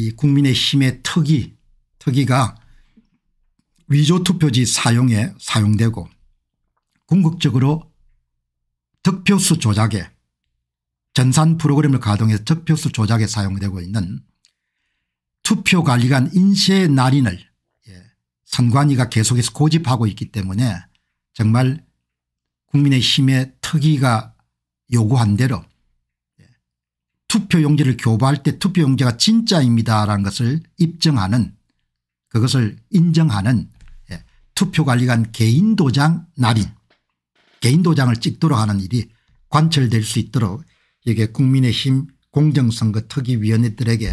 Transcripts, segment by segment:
이 국민의힘의 특이 특위가 위조투표지 사용에 사용되고 궁극적으로 득표수 조작에 전산 프로그램을 가동해서 득표수 조작에 사용되고 있는 투표관리관 인쇄 날인을 예, 선관위가 계속해서 고집하고 있기 때문에 정말 국민의힘의 특위가 요구한 대로 투표용지를 교부할 때 투표용지가 진짜입니다라는 것을 입증하는 그것을 인정하는 예, 투표관리관 개인도장 날인 개인도장을 찍도록 하는 일이 관철될 수 있도록 이게 국민의힘 공정선거 특위위원회들에게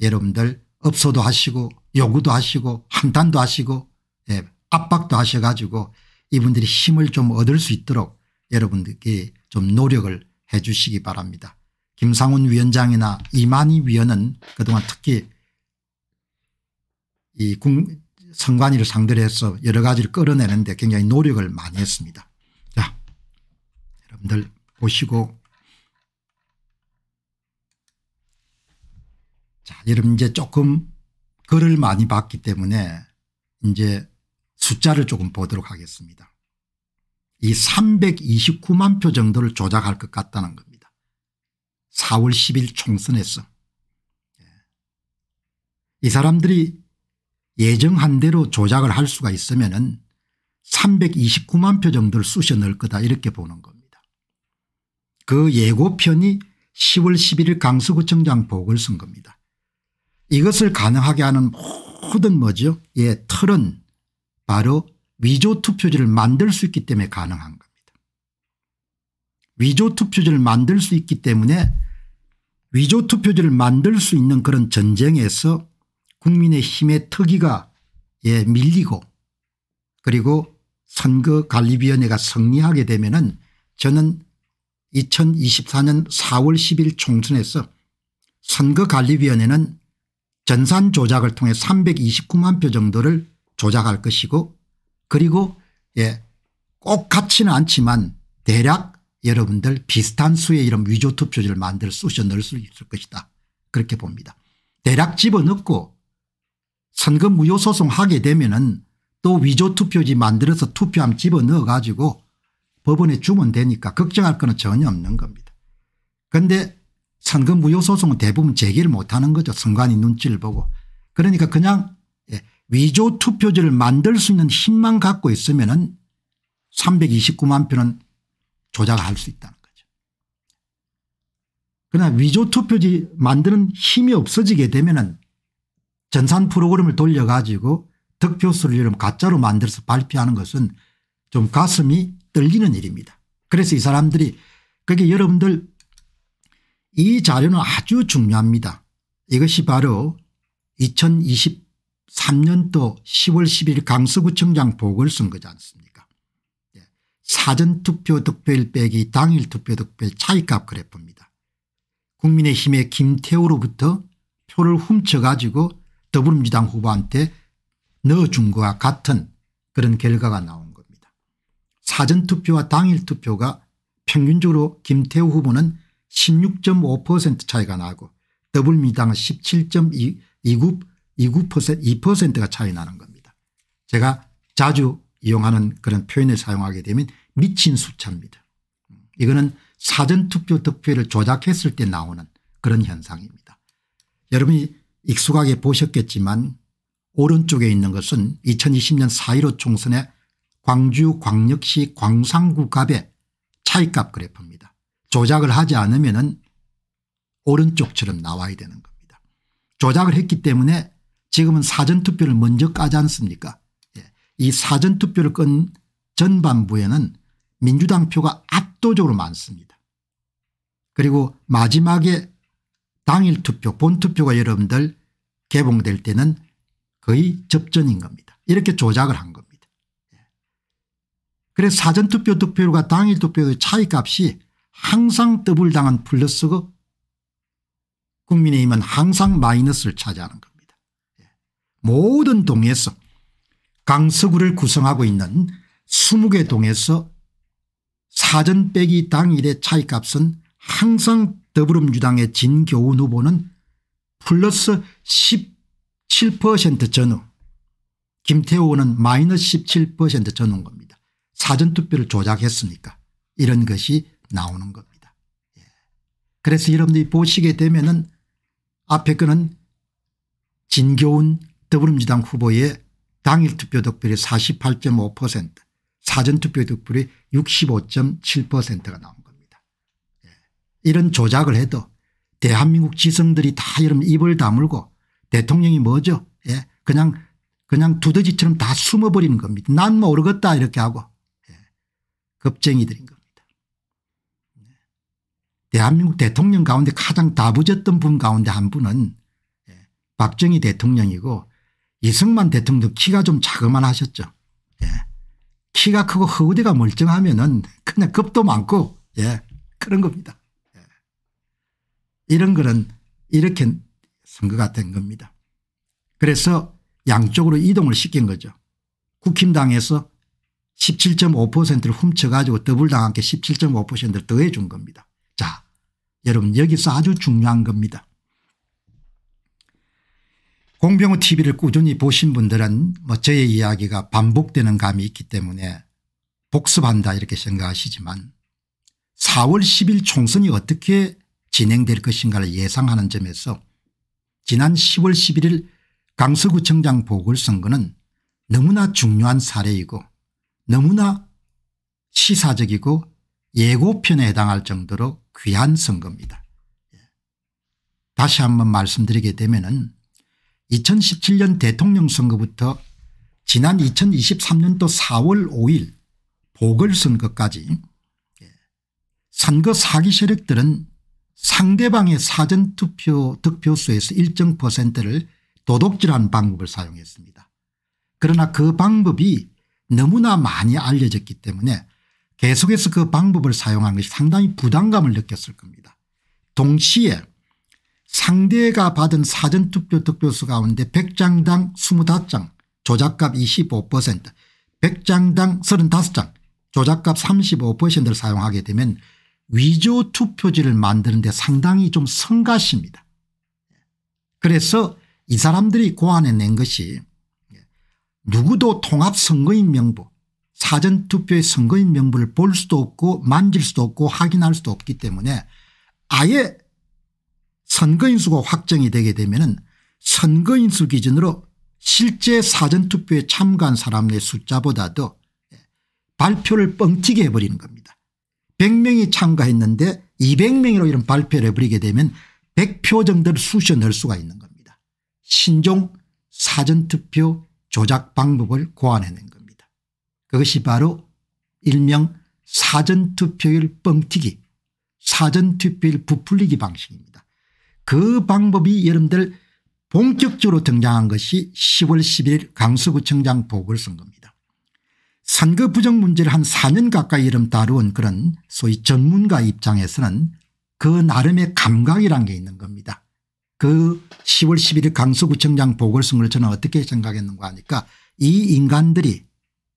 여러분들 업소도 하시고 요구도 하시고 한탄도 하시고 예, 압박도 하셔가지고 이분들이 힘을 좀 얻을 수 있도록 여러분들께 좀 노력을 해 주시기 바랍니다. 김상훈 위원장이나 이만희 위원은 그동안 특히 이 선관위를 상대로 해서 여러 가지를 끌어내는데 굉장히 노력을 많이 했습니다. 자 여러분들 보시고 자 여러분 이제 조금 글을 많이 봤기 때문에 이제 숫자를 조금 보도록 하겠습니다. 이 329만 표 정도를 조작할 것 같다는 겁니다. 4월 10일 총선에서 예. 이 사람들이 예정한 대로 조작을 할 수가 있으면 은 329만 표 정도를 쑤셔 넣을 거다 이렇게 보는 겁니다. 그 예고편이 10월 11일 강서구청장 보궐선거입니다. 이것을 가능하게 하는 모든 뭐죠 예 틀은 바로 위조 투표지를 만들 수 있기 때문에 가능한 거예요. 위조 투표지를 만들 수 있기 때문에 위조 투표지를 만들 수 있는 그런 전쟁에서 국민의 힘의 특위가예 밀리고 그리고 선거관리위원회가 승리하게 되면 은 저는 2024년 4월 10일 총선에서 선거관리위원회는 전산 조작을 통해 329만 표 정도를 조작할 것이고 그리고 예, 꼭 같지는 않지만 대략 여러분들 비슷한 수의 이런 위조투표지를 만들 쑤셔 넣을 수 있을 것이다. 그렇게 봅니다. 대략 집어넣고 선거 무효소송 하게 되면은 또 위조투표지 만들어서 투표함 집어넣어 가지고 법원에 주면 되니까 걱정할 거는 전혀 없는 겁니다. 그런데 선거 무효소송은 대부분 제기를 못하는 거죠. 선관위 눈치를 보고. 그러니까 그냥 예, 위조투표지를 만들 수 있는 힘만 갖고 있으면 은 329만 표는 조작할 수 있다는 거죠. 그러나 위조 투표지 만드는 힘이 없어지게 되면은 전산 프로그램을 돌려가지고 득표수를 이런 가짜로 만들어서 발표하는 것은 좀 가슴이 떨리는 일입니다. 그래서 이 사람들이 그게 여러분들 이 자료는 아주 중요합니다. 이것이 바로 2023년도 10월 11일 강서구청장 보궐선거지 않습니까 사전투표 득표일 빼기 당일투표 득표일 차이값 그래프입니다. 국민의힘의 김태우로부터 표를 훔쳐가지고 더불어민주당 후보한테 넣어준 것과 같은 그런 결과가 나온 겁니다. 사전투표와 당일투표가 평균적으로 김태우 후보는 16.5% 차이가 나고 더불어민주당은 17.29%가 2 차이 나는 겁니다. 제가 자주 이용하는 그런 표현을 사용하게 되면 미친 숫자입니다. 이거는 사전투표 득표를 조작했을 때 나오는 그런 현상입니다. 여러분이 익숙하게 보셨겠지만 오른쪽에 있는 것은 2020년 4.15 총선의 광주광역시 광산구갑의 차이값 그래프입니다. 조작을 하지 않으면 은 오른쪽처럼 나와야 되는 겁니다. 조작을 했기 때문에 지금은 사전투표를 먼저 까지 않습니까 이 사전투표를 끈 전반부에는 민주당 표가 압도적으로 많습니다. 그리고 마지막에 당일 투표 본투표가 여러분들 개봉될 때는 거의 접전인 겁니다. 이렇게 조작을 한 겁니다. 예. 그래서 사전투표 득표율과 당일 투표의 차이값이 항상 더블당한 플러스고 국민의힘은 항상 마이너스를 차지하는 겁니다. 예. 모든 동에서 의 강서구를 구성하고 있는 20개 동에서 사전 빼기 당일의 차이값은 항상 더불어민주당의 진교훈 후보는 플러스 17% 전후 김태호는 마이너스 17% 전후인 겁니다. 사전투표를 조작했으니까 이런 것이 나오는 겁니다. 예. 그래서 여러분들이 보시게 되면 은 앞에 거는 진교훈 더불어민주당 후보의 당일 투표 득표율이 48.5% 사전투표 득표율이 65.7%가 나온 겁니다. 예. 이런 조작을 해도 대한민국 지성들이 다여러면 입을 다물고 대통령이 뭐죠 예. 그냥 그냥 두더지처럼 다 숨어버리는 겁니다. 난 모르겠다 이렇게 하고 예. 겁쟁이들인 겁니다. 예. 대한민국 대통령 가운데 가장 다부졌던 분 가운데 한 분은 예. 박정희 대통령이고 이승만 대통령 도 키가 좀작그만 하셨죠. 예. 키가 크고 허우대가 멀쩡하면은 그냥 겁도 많고 예. 그런 겁니다. 예. 이런 거는 이렇게 선거가 된 겁니다. 그래서 양쪽으로 이동을 시킨 거죠. 국힘당에서 17.5%를 훔쳐가지고 더블당한테 17.5%를 더해준 겁니다. 자 여러분 여기서 아주 중요한 겁니다. 공병호 tv를 꾸준히 보신 분들은 뭐 저의 이야기가 반복되는 감이 있기 때문에 복습한다 이렇게 생각하시지만 4월 10일 총선이 어떻게 진행될 것인가를 예상하는 점에서 지난 10월 11일 강서구청장 보궐선거는 너무나 중요한 사례이고 너무나 시사적이고 예고편에 해당할 정도로 귀한 선거입니다. 예. 다시 한번 말씀드리게 되면 은 2017년 대통령 선거부터 지난 2023년도 4월 5일 보궐선거까지 예, 선거 사기 세력들은 상대방의 사전투표 득표수에서 일정 퍼센트를 도둑질하는 방법을 사용했습니다. 그러나 그 방법이 너무나 많이 알려졌기 때문에 계속해서 그 방법을 사용한 것이 상당히 부담감을 느꼈을 겁니다. 동시에 상대가 받은 사전투표 득표수 가운데 100장당 25장 조작값 25% 100장당 35장 조작값 35%를 사용하게 되면 위조 투표지를 만드는데 상당히 좀 성가십니다. 그래서 이 사람들이 고안해낸 것이 누구도 통합선거인 명부 사전투표의 선거인 명부를 볼 수도 없고 만질 수도 없고 확인할 수도 없기 때문에 아예 선거인수가 확정이 되게 되면 선거인수 기준으로 실제 사전투표에 참가한 사람의 숫자보다도 발표를 뻥튀기 해버리는 겁니다. 100명이 참가했는데 200명으로 이런 발표를 해버리게 되면 100표 정도를 수셔낼 수가 있는 겁니다. 신종 사전투표 조작 방법을 고안해낸 겁니다. 그것이 바로 일명 사전투표율 뻥튀기 사전투표율 부풀리기 방식입니다. 그 방법이 여러분들 본격적으로 등장한 것이 10월 11일 강서구청장 보궐선거입니다. 선거 부정 문제를 한 4년 가까이 이름 다루은 그런 소위 전문가 입장에서는 그 나름의 감각이란 게 있는 겁니다. 그 10월 11일 강서구청장 보궐선거를 저는 어떻게 생각했는가 하니까 이 인간들이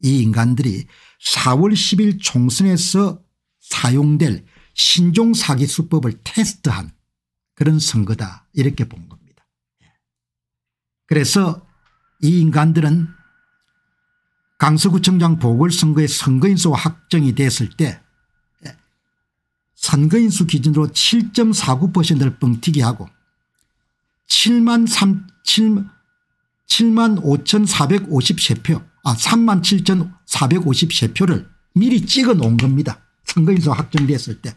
이 인간들이 4월 10일 총선에서 사용될 신종 사기 수법을 테스트한 그런 선거다 이렇게 본 겁니다. 예. 그래서 이 인간들은 강서구청장 보궐선거의 선거인수가 확정이 됐을 때 예, 선거인수 기준으로 7.49%를 뻥튀기 하고 7만 3, 7, 7만 5,453표 아 3만 7,453표를 미리 찍어 놓은 겁니다. 선거인수 확정됐을 때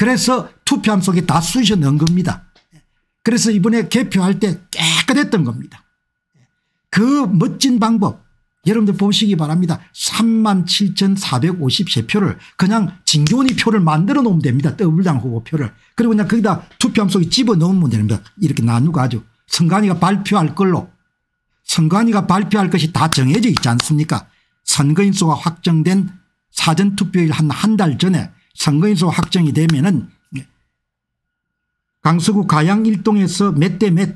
그래서 투표함 속에 다 쑤셔 넣은 겁니다. 그래서 이번에 개표할 때 깨끗했던 겁니다. 그 멋진 방법 여러분들 보시기 바랍니다. 37,453표를 그냥 진교원이 표를 만들어 놓으면 됩니다. 더블당 후보표를. 그리고 그냥 거기다 투표함 속에 집어넣으면 됩니다. 이렇게 나누고 아주 선관위가 발표할 걸로 선관위가 발표할 것이 다 정해져 있지 않습니까 선거인수가 확정된 사전투표일 한 한 달 전에 선거인수 확정이 되면은 강서구 가양 1동에서 몇 대 몇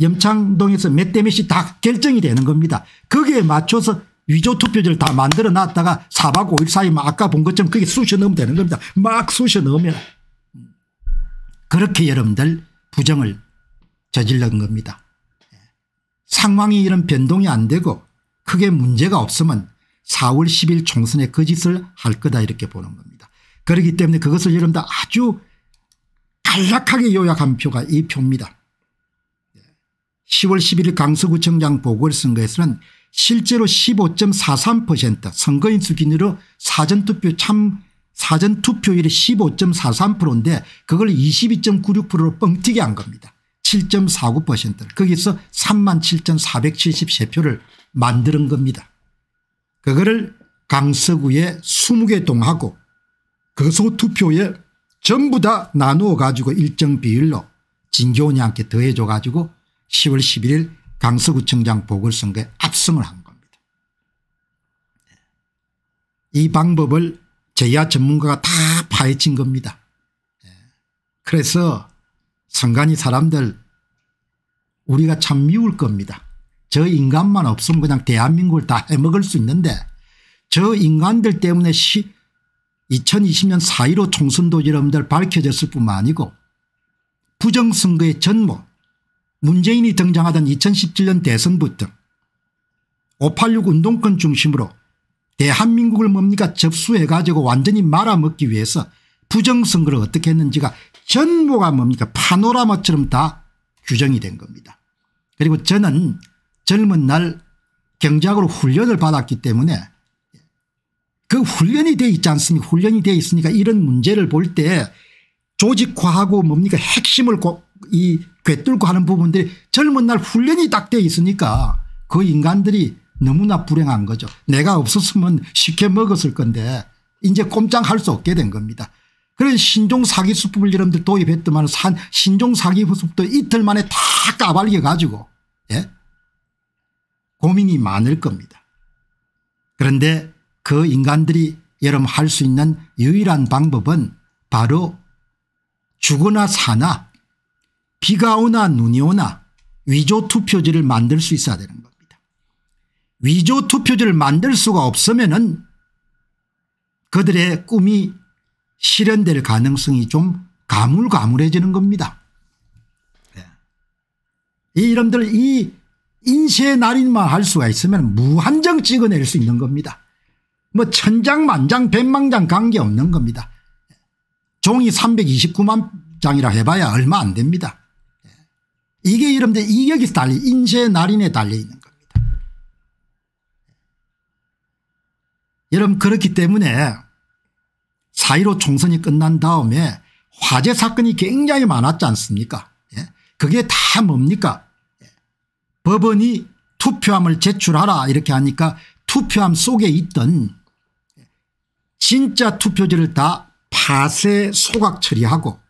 염창동에서 몇 대 몇이 다 결정이 되는 겁니다. 거기에 맞춰서 위조 투표지를 다 만들어 놨다가 4박 5일 사이 막 아까 본 것처럼 그게 쑤셔 넣으면 되는 겁니다. 막 쑤셔 넣으면 그렇게 여러분들 부정을 저질른 겁니다. 상황이 이런 변동이 안 되고 크게 문제가 없으면 4월 10일 총선에 거짓을 할 거다 이렇게 보는 겁니다. 그렇기 때문에 그것을 여러분들 아주 간략하게 요약한 표가 이 표입니다. 10월 11일 강서구청장 보궐선거에서는 실제로 15.43% 선거인수 기준으로 사전투표 참 사전투표율이 15.43%인데 그걸 22.96%로 뻥튀기 한 겁니다. 7 4 9 거기서 37,473표를 만드는 겁니다. 그거를 강서구에 20개 동하고 거소투표에 그 전부 다 나누어 가지고 일정 비율로 진교원이한테 더해줘 가지고 10월 11일 강서구청장 보궐선거에 압승을 한 겁니다. 이 방법을 제야 전문가가 다 파헤친 겁니다. 예. 그래서 선관위 사람들 우리가 참 미울 겁니다. 저 인간만 없으면 그냥 대한민국을 다 해먹을 수 있는데 저 인간들 때문에 시, 2020년 4.15 총선도 여러분들 밝혀졌을 뿐만 아니고 부정선거의 전모 문재인이 등장하던 2017년 대선부터 586 운동권 중심으로 대한민국을 뭡니까 접수해 가지고 완전히 말아먹기 위해서 부정선거를 어떻게 했는지가 전모가 뭡니까 파노라마처럼 다 규정이 된 겁니다. 그리고 저는 젊은 날 경제학으로 훈련을 받았기 때문에 그 훈련이 돼 있지 않습니까 훈련이 돼 있으니까 이런 문제를 볼 때 조직화하고 뭡니까 핵심을 이 꿰뚫고 하는 부분들이 젊은 날 훈련이 딱돼 있으니까 그 인간들이 너무나 불행한 거죠. 내가 없었으면 쉽게 먹었을 건데 이제 꼼짝 할수 없게 된 겁니다. 그런 신종 사기 수법을 여러분들 도입했더만 신종 사기 수법도 이틀 만에 다 까발려 가지고 예? 고민이 많을 겁니다. 그런데 그 인간들이 여러분할 수 있는 유일한 방법은 바로 죽으나 사나 비가 오나 눈이 오나 위조 투표지를 만들 수 있어야 되는 겁니다. 위조 투표지를 만들 수가 없으면 은 그들의 꿈이 실현될 가능성이 좀 가물가물해지는 겁니다. 네. 이 이름들 이 인쇄 날인만 할 수가 있으면 무한정 찍어낼 수 있는 겁니다. 뭐 천장만장 백만장 관계없는 겁니다. 종이 329만 장이라 해봐야 얼마 안 됩니다. 이게 이름대 이격이 달리 인쇄 날인에 달려있는 겁니다. 여러분 그렇기 때문에 4.15 총선이 끝난 다음에 화재 사건이 굉장히 많았지 않습니까 예? 그게 다 뭡니까 예? 법원이 투표함을 제출하라 이렇게 하니까 투표함 속에 있던 진짜 투표지를 다 파쇄 소각 처리하고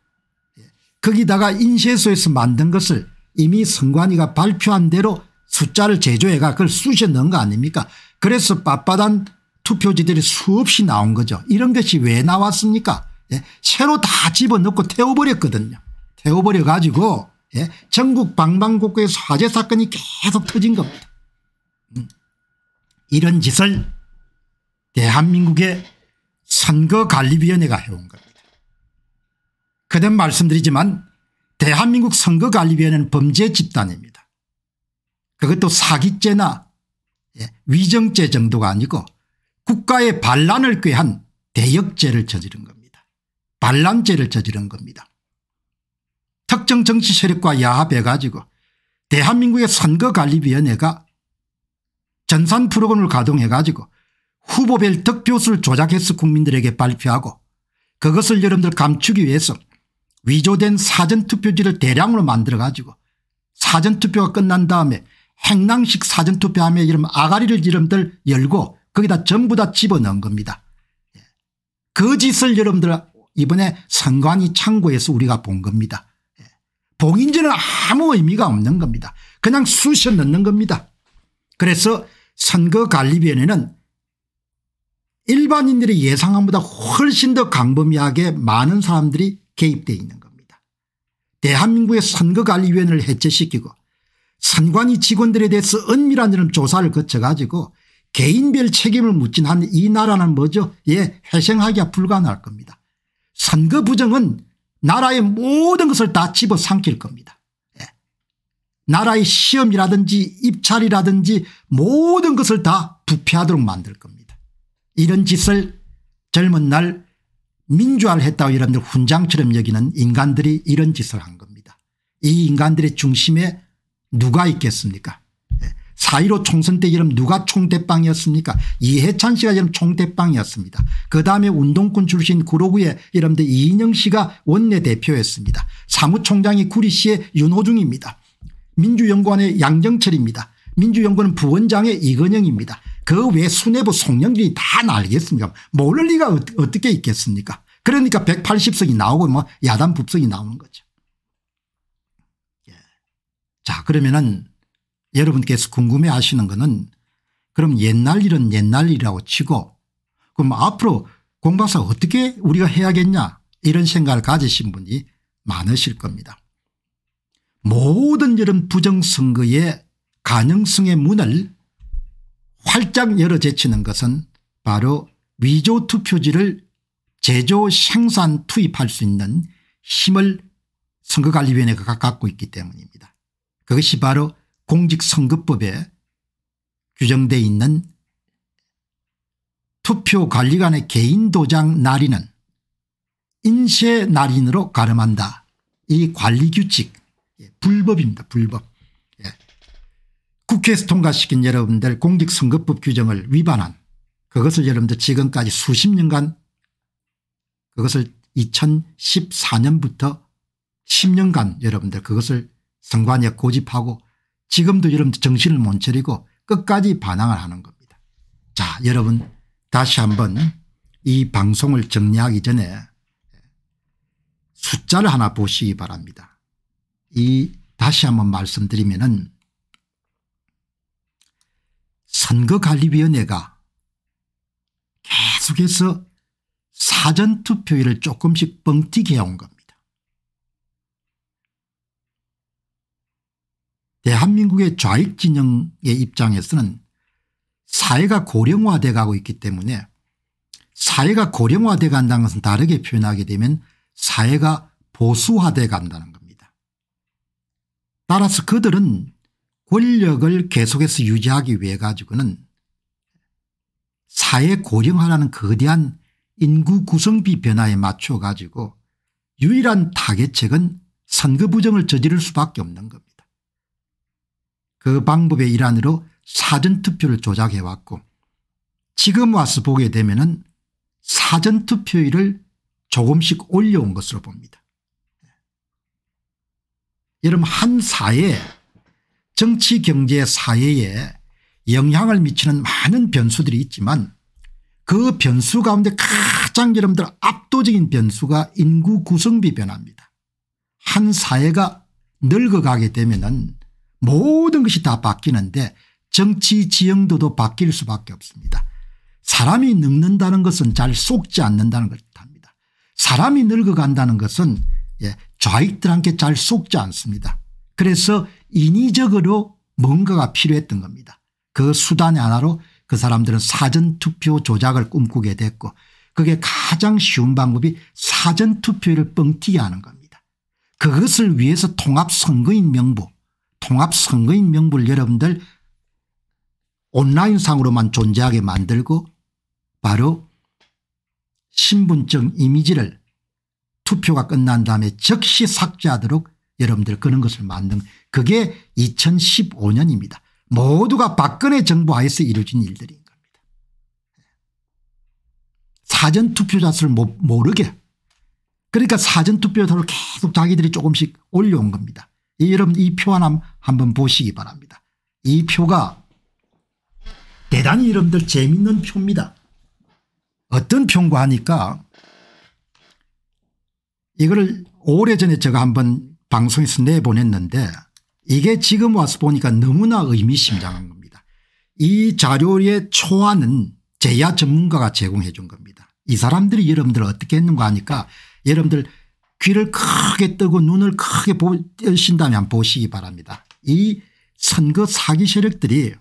예, 거기다가 인쇄소에서 만든 것을 이미 선관위가 발표한 대로 숫자를 제조해가 그걸 쑤셔 넣은 거 아닙니까 그래서 빳빳한 투표지들이 수없이 나온 거죠. 이런 것이 왜 나왔습니까 예, 새로 다 집어넣고 태워버렸거든요. 태워버려 가지고 예, 전국 방방곡곡에서 화재 사건이 계속 터진 겁니다. 음. 이런 짓을 대한민국의 선거관리위원회가 해온 겁니다. 그땐 말씀드리지만 대한민국 선거관리위원회는 범죄 집단입니다. 그것도 사기죄나 예, 위정죄 정도가 아니고 국가의 반란을 꾀한 대역죄를 저지른 겁니다. 반란죄를 저지른 겁니다. 특정 정치 세력과 야합해가지고 대한민국의 선거관리위원회가 전산 프로그램을 가동해가지고 후보별 득표수를 조작해서 국민들에게 발표하고 그것을 여러분들 감추기 위해서 위조된 사전투표지를 대량으로 만들어 가지고 사전투표가 끝난 다음에 행랑식 사전투표하며 이름 아가리를 이름들 열고 거기다 전부 다 집어넣은 겁니다. 예. 그 짓을 여러분들 이번에 선관위 창고에서 우리가 본 겁니다. 예. 봉인제는 아무 의미가 없는 겁니다. 그냥 쑤셔 넣는 겁니다. 그래서 선거관리위원회는 일반인들이 예상함보다 훨씬 더 광범위하게 많은 사람들이 개입되어 있는 겁니다. 대한민국의 선거관리위원회를 해체시키고 선관위 직원들에 대해서 은밀한 조사를 거쳐가지고 개인별 책임을 묻진 한 이 나라는 뭐죠? 예, 회생하기가 불가능할 겁니다. 선거 부정은 나라의 모든 것을 다 집어삼킬 겁니다. 예. 나라의 시험이라든지 입찰이라든지 모든 것을 다 부패하도록 만들 겁니다. 이런 짓을 젊은 날 민주화를 했다고 여러분들 훈장처럼 여기는 인간들이 이런 짓을 한 겁니다. 이 인간들의 중심에 누가 있겠습니까 4 1 5 총선 때 여러분 누가 총대빵이었습니까 이해찬 씨가 여러분 총대빵이었습니다. 그다음에 운동권 출신 구로구의 여러분들 이인영 씨가 원내대표였습니다. 사무총장이 구리 씨의 윤호중입니다. 민주연구원의 양정철입니다. 민주연구원 부원장의 이건영입니다. 그외 수뇌부 송영길이 다 날겠습니까 모를 리가 어, 어떻게 있겠습니까 그러니까 180석이 나오고 뭐 야단 법석이 나오는 거죠. 예. 자 그러면은 여러분께서 궁금해하시는 거는 그럼 옛날 일은 옛날 일이라고 치고 그럼 앞으로 공박사 어떻게 우리가 해야겠냐 이런 생각을 가지신 분이 많으실 겁니다. 모든 이런 부정선거의 가능성의 문을 활짝 열어제치는 것은 바로 위조 투표지를 제조 생산 투입할 수 있는 힘을 선거관리위원회가 갖고 있기 때문입니다. 그것이 바로 공직선거법에 규정되어 있는 투표관리관의 개인도장 날인은 인쇄 날인으로 가름한다. 이 관리규칙 예, 불법입니다. 불법. 국회에서 통과시킨 여러분들 공직선거법 규정을 위반한 그것을 여러분들 지금까지 수십 년간 그것을 2014년부터 10년간 여러분들 그것을 선관위에 고집하고 지금도 여러분들 정신을 못 차리고 끝까지 반항을 하는 겁니다. 자 여러분 다시 한번 이 방송을 정리하기 전에 숫자를 하나 보시기 바랍니다. 이 다시 한번 말씀드리면은 선거관리위원회가 계속해서 사전투표율을 조금씩 뻥튀기 해온 겁니다. 대한민국의 좌익 진영의 입장에서는 사회가 고령화돼 가고 있기 때문에 사회가 고령화돼 간다는 것은 다르게 표현하게 되면 사회가 보수화돼 간다는 겁니다. 따라서 그들은 권력을 계속해서 유지하기 위해 가지고는 사회 고령화라는 거대한 인구 구성비 변화에 맞춰 가지고 유일한 타개책은 선거 부정을 저지를 수밖에 없는 겁니다. 그 방법의 일환으로 사전투표를 조작해왔고 지금 와서 보게 되면 은 사전투표율을 조금씩 올려온 것으로 봅니다. 여러분 한 사회에 정치 경제 사회에 영향을 미치는 많은 변수들이 있지만 그 변수 가운데 가장 여러분들 압도적인 변수가 인구 구성비 변화입니다. 한 사회가 늙어가게 되면 은 모든 것이 다 바뀌는데 정치 지형도도 바뀔 수밖에 없습니다. 사람이 늙는다는 것은 잘 속지 않는다는 걸 뜻합니다. 사람이 늙어간다는 것은 예, 좌익들한테 잘 속지 않습니다. 그래서 인위적으로 뭔가가 필요했던 겁니다. 그 수단의 하나로 그 사람들은 사전투표 조작을 꿈꾸게 됐고 그게 가장 쉬운 방법이 사전투표를 뻥튀기 하는 겁니다. 그것을 위해서 통합선거인 명부 통합선거인 명부를 여러분들 온라인상으로만 존재하게 만들고 바로 신분증 이미지를 투표가 끝난 다음에 즉시 삭제하도록 여러분들 그런 것을 만든 그게 2015년입니다. 모두가 박근혜 정부 하에서 이루어진 일들인 겁니다. 사전투표자 수를 모르게 그러니까 사전투표자를 수 계속 자기들이 조금씩 올려온 겁니다. 이 여러분 이 표 하나 한번 보시기 바랍니다. 이 표가 대단히 여러분들 재밌는 표입니다. 어떤 표인가 하니까 이거를 오래전에 제가 한번 방송에서 내보냈는데 이게 지금 와서 보니까 너무나 의미심장한 겁니다. 이 자료의 초안은 제야 전문가가 제공해 준 겁니다. 이 사람들이 여러분들 어떻게 했는가 하니까 여러분들 귀를 크게 뜨고 눈을 크게 보신다면 보시기 바랍니다. 이 선거 사기 세력들이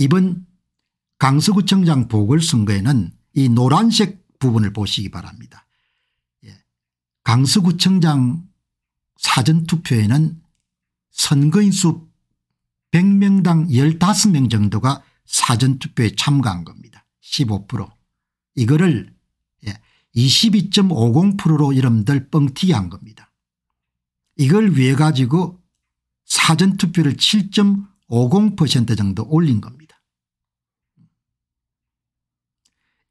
이번 강서구청장 보궐선거에는 이 노란색 부분을 보시기 바랍니다. 예. 강서구청장 사전투표에는 선거인수 100명당 15명 정도가 사전투표에 참가한 겁니다. 15% 이거를 22.50%로 예, 이름들 뻥튀기 한 겁니다. 이걸 위해 가지고 사전투표를 7.50% 정도 올린 겁니다.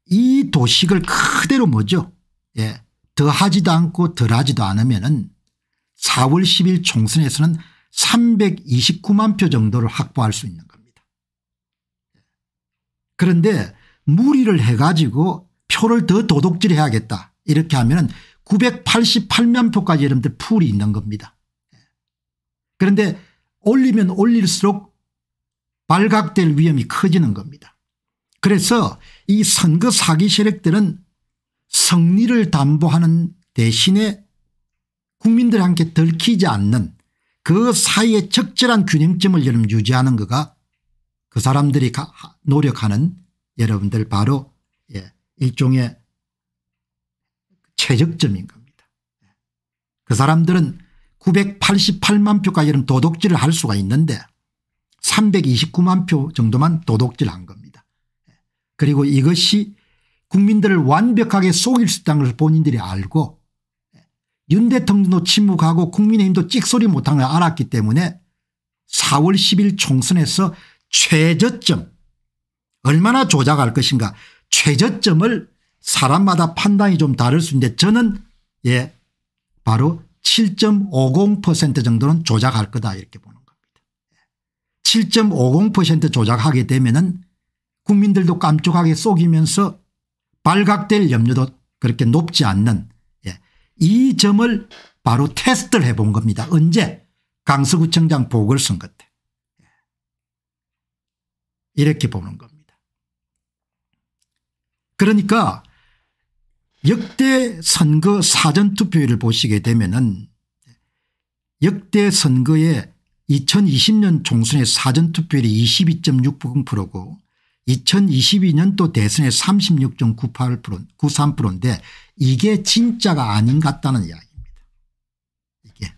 이 도식을 그대로 뭐죠 예, 더하지도 않고 덜하지도 않으면 은 4월 10일 총선에서는 329만 표 정도를 확보할 수 있는 겁니다. 그런데 무리를 해가지고 표를 더 도둑질해야겠다 이렇게 하면 988만 표까지 여러분들 풀이 있는 겁니다. 그런데 올리면 올릴수록 발각될 위험이 커지는 겁니다. 그래서 이 선거 사기 세력들은 승리를 담보하는 대신에 국민들한테 들키지 않는 그사이에 적절한 균형점을 여러분 유지하는 거가 그 사람들이 노력하는 여러분들 바로 예, 일종의 최적점인 겁니다. 예. 그 사람들은 988만 표까지 는도덕질을할 수가 있는데 329만 표 정도만 도덕질한 겁니다. 예. 그리고 이것이 국민들을 완벽하게 속일 수 있다는 것을 본인들이 알고 윤 대통령도 침묵하고 국민의힘도 찍소리 못한 걸 알았기 때문에 4월 10일 총선에서 최저점 얼마나 조작할 것인가 최저점을 사람마다 판단이 좀 다를 수 있는데 저는 예 바로 7.50% 정도는 조작할 거다 이렇게 보는 겁니다. 7.50% 조작하게 되면 은 국민들도 깜쪽하게 속이면서 발각될 염려도 그렇게 높지 않는 이 점을 바로 테스트를 해본 겁니다. 언제? 강서구청장 보궐선거 때. 예. 이렇게 보는 겁니다. 그러니까 역대 선거 사전투표율을 보시게 되면은 역대 선거에 2020년 총선의 사전투표율이 22.6%고 2 0 2 2년또 대선에 36.98% 3인데 이게 진짜가 아닌 것 같다는 이야기입니다. 이게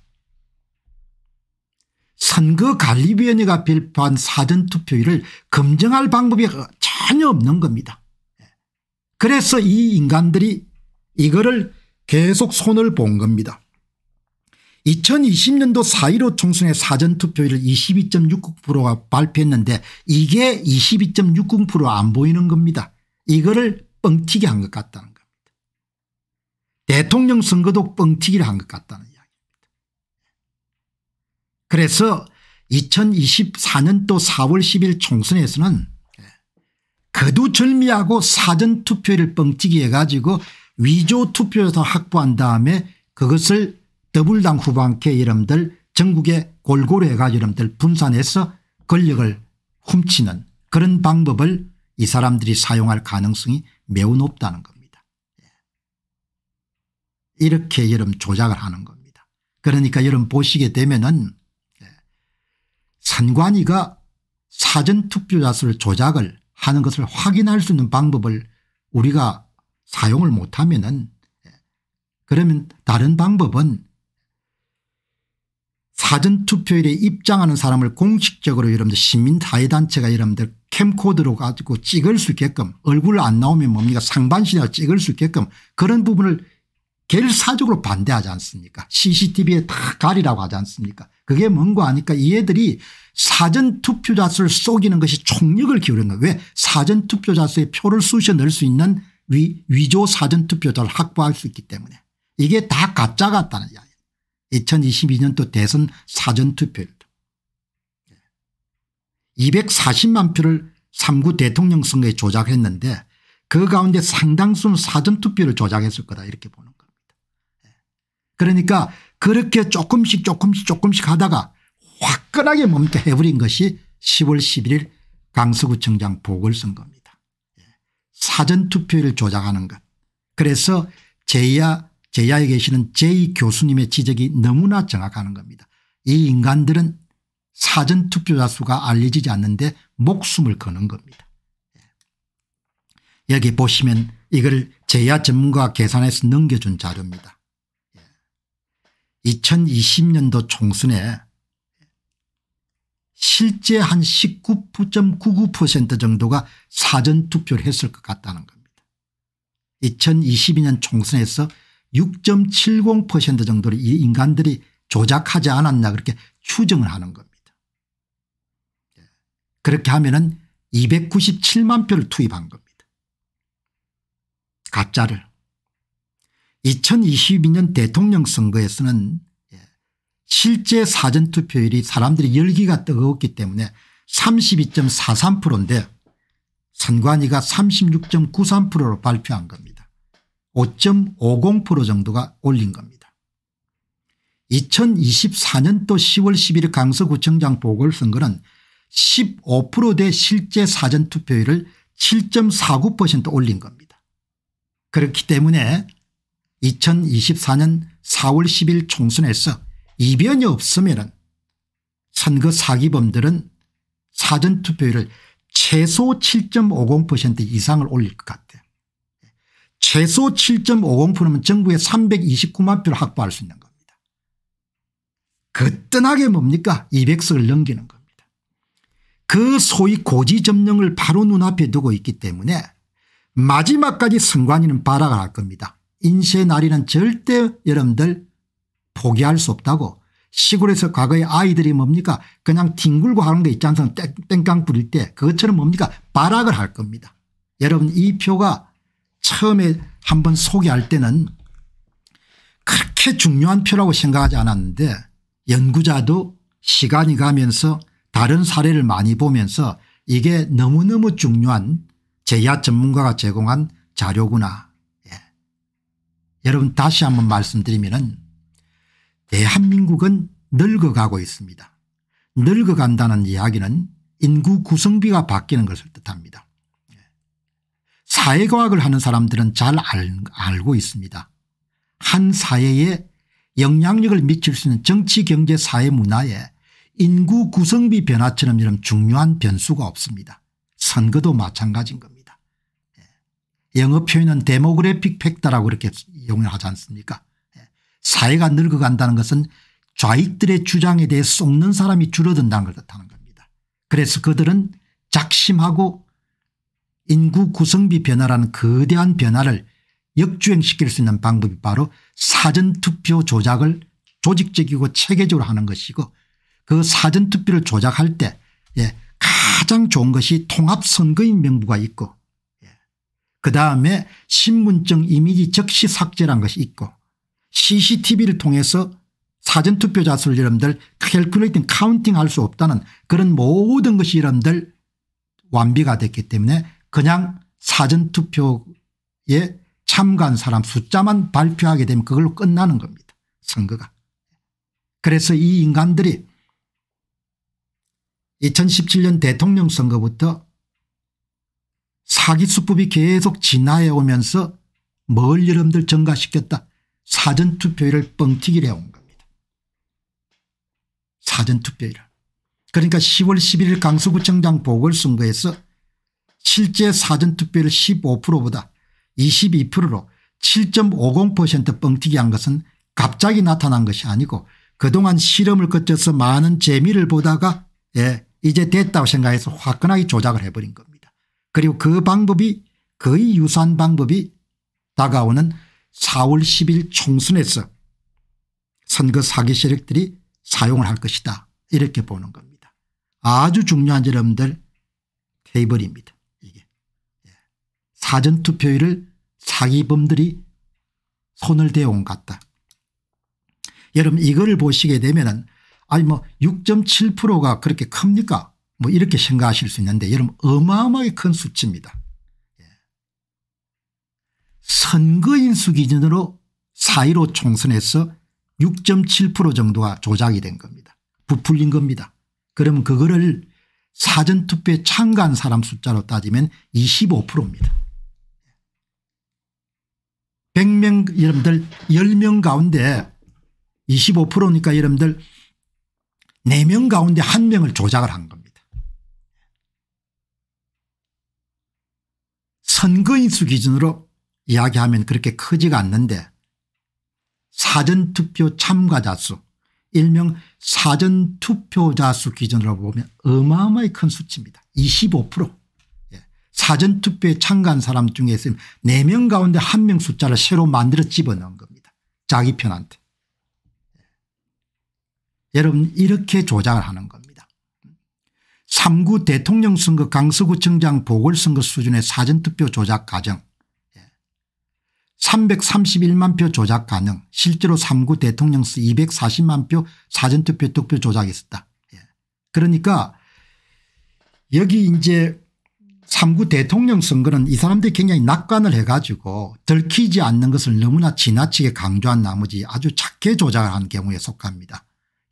선거관리위원회가 발표한 사전투표율을 검증할 방법이 전혀 없는 겁니다. 그래서 이 인간들이 이거를 계속 손을 본 겁니다. 2020년도 4.15 총선의 사전투표율을 22.69%가 발표했는데 이게 22.60%안 보이는 겁니다. 이거를 뻥튀기 한 것 같다는 겁니다. 대통령 선거도 뻥튀기를 한 것 같다는 이야기입니다. 그래서 2024년도 4월 10일 총선에서는 거두절미하고 사전투표율을 뻥튀기 해가지고 위조투표에서 확보한 다음에 그것을 더불당 후방계 이름들 전국에 골고루 해가지고 이름들 분산해서 권력을 훔치는 그런 방법을 이 사람들이 사용할 가능성이 매우 높다는 겁니다. 예. 이렇게 여름 조작을 하는 겁니다. 그러니까 여름 보시게 되면은 예, 산관위가 사전투표자수를 조작을 하는 것을 확인할 수 있는 방법을 우리가 사용을 못하면은 예, 그러면 다른 방법은 사전투표일에 입장하는 사람을 공식적으로 여러분들 시민사회단체가 여러분들 캠코드로 가지고 찍을 수 있게끔 얼굴 안 나오면 뭡니까 상반신으로 찍을 수 있게끔 그런 부분을 결사적으로 반대하지 않습니까 cctv에 다 가리라고 하지 않습니까 그게 뭔가 하니까 이 애들이 사전투표자 수를 속이는 것이 총력을 기울인 거예요 왜 사전투표자 수의 표를 쑤셔 넣을 수 있는 위, 위조 사전투표자를 확보할 수 있기 때문에 이게 다 가짜 같다는 이야기 2022년도 대선 사전투표율 240만 표를 3구 대통령 선거에 조작했는데 그 가운데 상당수는 사전투표를 조작했을 거다 이렇게 보는 겁니다. 예. 그러니까 그렇게 조금씩 조금씩 조금씩 하다가 화끈하게 멈춰해버린 것이 10월 11일 강서구청장 보궐선거입니다. 예. 사전투표를 조작하는 것. 그래서 제야 제야에 계시는 제이 교수님의 지적이 너무나 정확하는 겁니다. 이 인간들은 사전투표자 수가 알려지지 않는데 목숨을 거는 겁니다. 예. 여기 보시면 이걸 제야 전문가가 계산해서 넘겨준 자료입니다. 2020년도 예. 총선에 실제 한 19.99% 정도가 사전투표를 했을 것 같다는 겁니다. 2022년 총선에서 6.70% 정도를 이 인간들이 조작하지 않았나 그렇게 추정을 하는 겁니다. 예. 그렇게 하면은 297만 표를 투입한 겁니다. 가짜를. 2022년 대통령 선거에서는 예, 실제 사전투표율이 사람들이 열기가 뜨거웠기 때문에 32.43%인데 선관위가 36.93%로 발표한 겁니다. 5.50% 정도가 올린 겁니다. 2024년도 10월 11일 강서구청장 보궐선거는 15%대 실제 사전투표율을 7.49% 올린 겁니다. 그렇기 때문에 2024년 4월 10일 총선에서 이변이 없으면 선거 사기범들은 사전투표율을 최소 7.50% 이상을 올릴 것 같다. 최소 7.50%면 정부의 329만 표를 확보할 수 있는 겁니다. 거뜬하게 뭡니까 200석을 넘기는 겁니다. 그 소위 고지 점령을 바로 눈앞에 두고 있기 때문에 마지막까지 선관위는 발악할 겁니다. 인쇄 날이는 절대 여러분들 포기할 수 없다고 시골에서 과거에 아이들이 뭡니까 그냥 뒹굴고 하는 거 있지 않습니까 땡깡 부릴 때 그것처럼 뭡니까 발악을 할 겁니다. 여러분 이 표가 처음에 한번 소개할 때는 그렇게 중요한 표라고 생각하지 않았는데 연구자도 시간이 가면서 다른 사례를 많이 보면서 이게 너무너무 중요한 제야 전문가가 제공한 자료구나. 예. 여러분 다시 한번 말씀드리면 대한민국은 늙어가고 있습니다. 늙어간다는 이야기는 인구 구성비가 바뀌는 것을 뜻합니다. 사회과학을 하는 사람들은 잘 알, 고 있습니다. 한 사회에 영향력을 미칠 수 있는 정치 경제 사회 문화에 인구 구성비 변화처럼 이런 중요한 변수가 없습니다. 선거도 마찬가지인 겁니다. 예. 영어 표현은 데모그래픽 팩터라고 이렇게 이용을 하지 않습니까 예. 사회가 늙어간다는 것은 좌익들의 주장에 대해 쏟는 사람이 줄어든다는 걸 뜻하는 겁니다. 그래서 그들은 작심하고 인구 구성비 변화라는 거대한 변화를 역주행시킬 수 있는 방법이 바로 사전투표 조작을 조직적이고 체계적으로 하는 것이고 그 사전투표를 조작할 때 예, 가장 좋은 것이 통합선거인 명부가 있고 예. 그다음에 신분증 이미지 즉시 삭제란 것이 있고 cctv를 통해서 사전투표자 수를 여러분들 캘큘레이팅 카운팅할 수 없다는 그런 모든 것이 여러분들 완비가 됐기 때문에 그냥 사전투표에 참가한 사람 숫자만 발표하게 되면 그걸로 끝나는 겁니다. 선거가. 그래서 이 인간들이 2017년 대통령 선거부터 사기 수법이 계속 진화해 오면서 뭘 여러분들 증가시켰다 사전투표율을 뻥튀기를 해온 겁니다. 사전투표율을. 그러니까 10월 11일 강서구청장 보궐선거에서 실제 사전투표율 15%보다 22%로 7.50% 뻥튀기한 것은 갑자기 나타난 것이 아니고 그동안 실험을 거쳐서 많은 재미를 보다가 예 이제 됐다고 생각해서 화끈하게 조작을 해버린 겁니다. 그리고 그 방법이 거의 유사한 방법이 다가오는 4월 10일 총선에서 선거 사기 세력들이 사용을 할 것이다 이렇게 보는 겁니다. 아주 중요한 여러분들 테이블입니다. 사전투표율을 사기범들이 손을 대온것 같다. 여러분 이거 보시게 되면은 아니 뭐 6.7%가 그렇게 큽니까 뭐 이렇게 생각하실 수 있는데 여러분 어마어마하게 큰 수치입니다. 예. 선거인수 기준으로 4.15 총선에서 6.7% 정도가 조작이 된 겁니다. 부풀린 겁니다. 그럼 그거를 사전투표에 참가한 사람 숫자로 따지면 25%입니다. 100명 여러분들 10명 가운데 25%니까 여러분들 4명 가운데 1명을 조작을 한 겁니다. 선거인수 기준으로 이야기하면 그렇게 크지가 않는데 사전투표 참가자 수 일명 사전투표자 수 기준으로 보면 어마어마히 큰 수치입니다. 25% 사전투표에 참가한 사람 중에서 4명 가운데 1명 숫자를 새로 만들어 집어넣은 겁니다. 자기 편한테. 여러분 이렇게 조작을 하는 겁니다. 3구 대통령 선거 강서구청장 보궐선거 수준의 사전투표 조작 가정 331만 예. 표 조작 가능 실제로 3구 대통령수 240만 표 사전투표 득표 조작이 있었다. 예. 그러니까 여기 이제 3구 대통령 선거는 이 사람들이 굉장히 낙관을 해가지고 들키지 않는 것을 너무나 지나치게 강조한 나머지 아주 작게 조작한 을 경우에 속합니다.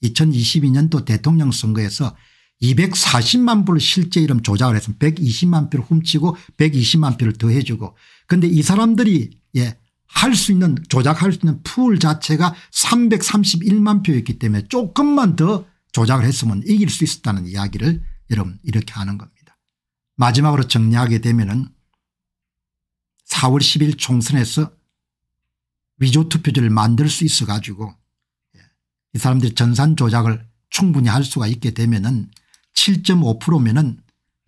2022년도 대통령 선거에서 240만 표를 실제 이름 조작을 해서 120만 표를 훔치고 120만 표를 더해주고 근데 이 사람들이 예, 할 수 있는 조작할 수 있는 풀 자체가 331만 표였기 때문에 조금만 더 조작을 했으면 이길 수 있었다는 이야기를 여러분 이렇게 하는 겁니다. 마지막으로 정리하게 되면 은 4월 10일 총선에서 위조투표지를 만들 수 있어 가지고 예, 이 사람들이 전산 조작을 충분히 할 수가 있게 되면 은 7.5%면 은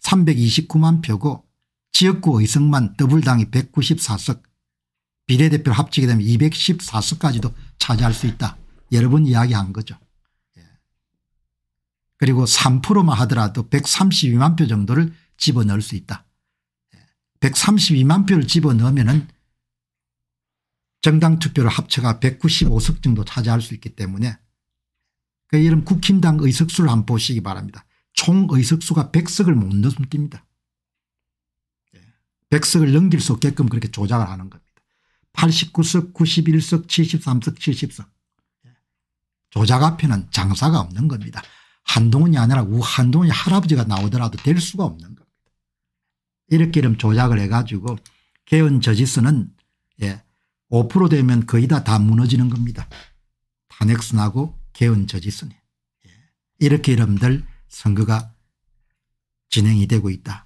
329만 표고 지역구 의석만 더블당이 194석 비례대표 합치게 되면 214석까지도 차지할 수 있다. 여러 번 이야기한 거죠. 예. 그리고 3%만 하더라도 132만 표 정도를 집어넣을 수 있다. 132만 표를 집어넣으면 정당 투표를 합쳐가 195석 정도 차지할 수 있기 때문에 그 이름 국힘당 의석수를 한번 보시기 바랍니다. 총 의석수가 100석을 못 넣으면 습니다 100석을 넘길 수 없게끔 그렇게 조작을 하는 겁니다. 89석, 91석, 73석, 70석. 조작 앞에는 장사가 없는 겁니다. 한동훈이 아니라 우한동훈이 할아버지가 나오더라도 될 수가 없는 겁니다. 이렇게 이름 조작을 해가지고 개헌 저지수는 예, 5% 되면 거의 다, 다 무너지는 겁니다. 탄핵순하고 개헌 저지수는. 예, 이렇게 이름들 선거가 진행이 되고 있다.